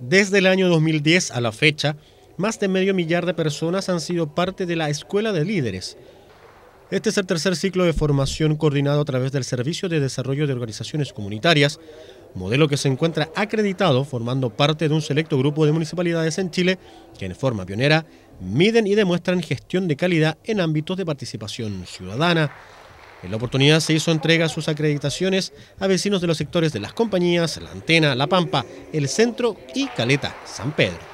Desde el año 2010 a la fecha, más de medio millar de personas han sido parte de la Escuela de Líderes. Este es el tercer ciclo de formación coordinado a través del Servicio de Desarrollo de Organizaciones Comunitarias, modelo que se encuentra acreditado formando parte de un selecto grupo de municipalidades en Chile que en forma pionera miden y demuestran gestión de calidad en ámbitos de participación ciudadana, en la oportunidad se hizo entrega sus acreditaciones a vecinos de los sectores de las compañías La Antena, La Pampa, El Centro y Caleta, San Pedro.